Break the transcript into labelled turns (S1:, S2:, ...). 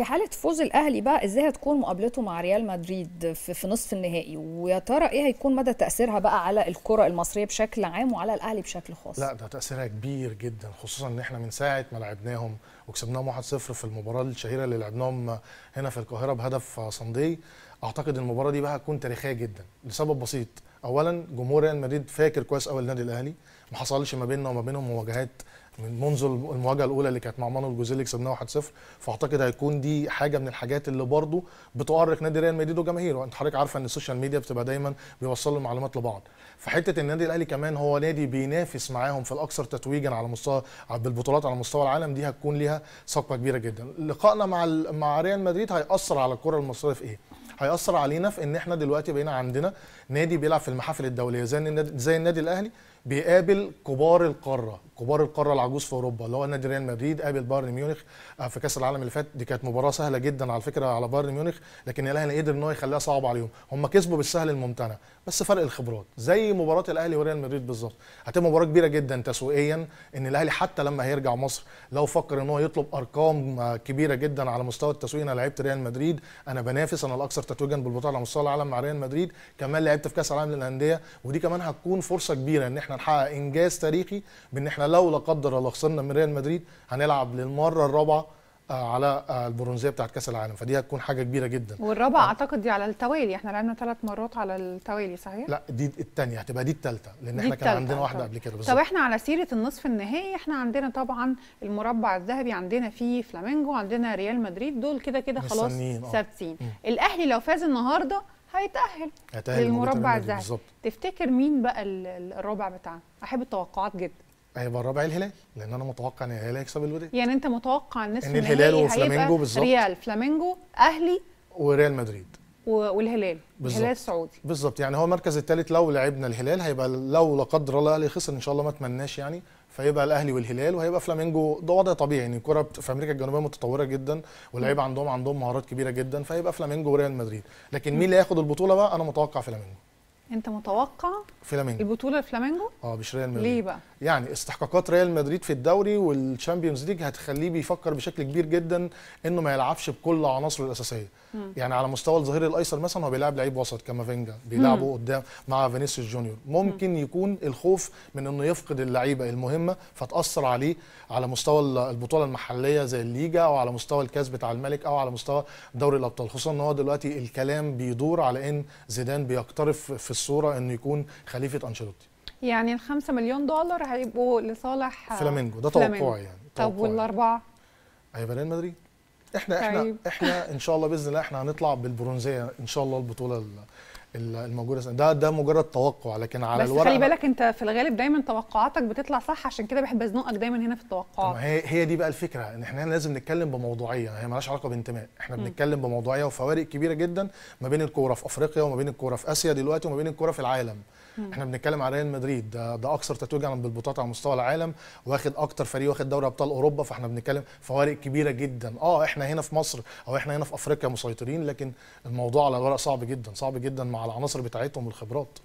S1: في حاله فوز الاهلي بقى ازاي هتكون مقابلته مع ريال مدريد في, في نصف النهائي ويا ترى ايه هيكون مدى تاثيرها بقى على الكره المصريه بشكل عام وعلى الاهلي بشكل خاص لا
S2: ده تاثيرها كبير جدا خصوصا ان احنا من ساعه ما لعبناهم وكسبناهم 1-0 في المباراه الشهيره اللي لعبناهم هنا في القاهره بهدف صندي اعتقد المباراه دي بقى هتكون تاريخيه جدا لسبب بسيط اولا جمهور ريال مدريد فاكر كويس قوي النادي الاهلي ما حصلش ما بيننا وما بينهم مواجهات من منذ المواجهه الاولى اللي كانت مع مانويل جوزيه اللي كسبناها 1-0 فاعتقد هيكون دي حاجه من الحاجات اللي برضه بتؤرق نادي ريال مدريد وجماهيره انت حضرتك عارفه ان السوشيال ميديا بتبقى دايما بيوصلوا المعلومات لبعض فحته النادي الاهلي كمان هو نادي بينافس معاهم في الاكثر تتويجا على مستوى بالبطولات على مستوى العالم دي هتكون ليها ثقبه كبيره جدا لقائنا مع مع ريال مدريد هياثر على الكره المصريه في ايه هياثر علينا في ان احنا دلوقتي بقينا عندنا نادي بيلعب في المحافل الدوليه زي النادي زي النادي الاهلي بيقابل كبار القاره كبار القاره العجوز في اوروبا اللي هو نادي ريال مدريد قابل بايرن ميونخ آه، في كاس العالم اللي فات دي كانت مباراه سهله جدا على فكره على بايرن ميونخ لكن الاهلي قدر ان هو يخليها صعبه عليهم هم كسبوا بالسهل الممتنع بس فرق الخبرات زي مباراه الاهلي وريال مدريد بالظبط هتبقى مباراه كبيره جدا تسويقيا ان الاهلي حتى لما هيرجع مصر لو فكر ان هو يطلب ارقام آه، كبيره جدا على مستوى التسويق انا لعبت ريال مدريد انا بنافس انا الاكثر تتويجا بالبطوله على مستوى العالم مع ريال مدريد كمان لعبت في كاس العالم للانديه ودي كمان هتكون فرصه كبيره ان احنا نحقق انجاز تاريخي بان احنا لو لا قدر الله خسرنا من ريال مدريد هنلعب للمره الرابعه آه، على آه، البرونزيه بتاعت كاس العالم فدي هتكون حاجه كبيره جدا
S1: والرابع آه. اعتقد دي على التوالي احنا لعبنا ثلاث مرات على التوالي صحيح لا
S2: دي الثانيه هتبقى دي الثالثه لان دي احنا كان عندنا واحده قبل كده بالظبط طب احنا
S1: على سيره النصف النهائي احنا عندنا طبعا المربع الذهبي عندنا فيه فلامينجو عندنا ريال مدريد دول كده كده خلاص ثابتين الاهلي لو فاز النهارده هيتاهل هيتاهل للمربع الذهبي تفتكر مين بقى الرابع بتاعنا احب التوقعات جدا
S2: هيبقى الرابع الهلال لان انا متوقع ان الهلال هيكسب الوداد
S1: يعني انت متوقع ان ان الهلال وفلامينجو بالظبط ريال فلامينجو اهلي
S2: وريال مدريد
S1: والهلال بالزبط. الهلال السعودي
S2: بالظبط يعني هو المركز الثالث لو لعبنا الهلال هيبقى لو لا قدر الله الاهلي خسر ان شاء الله ما اتمناش يعني فيبقى الاهلي والهلال وهيبقى فلامينجو ده وضع طبيعي يعني الكره في امريكا الجنوبيه متطوره جدا واللعيبه عندهم عندهم مهارات كبيره جدا فيبقى فلامينجو وريال مدريد لكن مين اللي هياخد البطوله بقى انا متوقع فلامينجو
S1: انت متوقع فلامينجو البطوله الفلامينجو
S2: اه مش ريال مدريد ليه بقى يعني استحقاقات ريال مدريد في الدوري والشامبيونز ليج هتخليه بيفكر بشكل كبير جدا انه ما يلعبش بكل عناصره الاساسيه مم. يعني على مستوى الظهير الايسر مثلا هو بيلعب لعيب وسط كافينجا بيلعبه مم. قدام مع فينيسيوس جونيور ممكن مم. يكون الخوف من انه يفقد اللعيبه المهمه فتاثر عليه على مستوى البطوله المحليه زي الليجا او على مستوى الكاس بتاع الملك او على مستوى دوري الابطال خصوصا ان هو دلوقتي الكلام بيدور على ان زيدان بيقترف في الصوره انه يكون خليفه انشيلوتي
S1: يعني ال 5 مليون دولار هيبقوا لصالح فلامينجو ده توقعي يعني طب والاربعه؟
S2: هيبقى أيوة، ريال مدريد احنا احنا طيب. احنا ان شاء الله باذن الله احنا هنطلع بالبرونزيه ان شاء الله البطوله الموجوده ده ده مجرد توقع لكن على بس الورق خلي بالك
S1: انت في الغالب دايما توقعاتك بتطلع صح عشان كده بحب ازنقك دايما هنا في التوقعات
S2: هي هي دي بقى الفكره ان احنا لازم نتكلم بموضوعيه هي مالهاش علاقه بانتماء احنا م. بنتكلم بموضوعيه وفوارق كبيره جدا ما بين الكوره في افريقيا وما بين الكوره في اسيا دلوقتي وما بين الكوره في العالم م. احنا بنتكلم على ريال مدريد ده, ده اكثر تتويجا بالبطولات على مستوى العالم واخد اكتر فريق واخد دوري ابطال اوروبا فاحنا بنتكلم فوارق كبيره جدا اه احنا هنا في مصر او احنا هنا في افريقيا مسيطرين لكن الموضوع على الورق صعب جدا صعب جدا مع على العناصر بتاعتهم والخبرات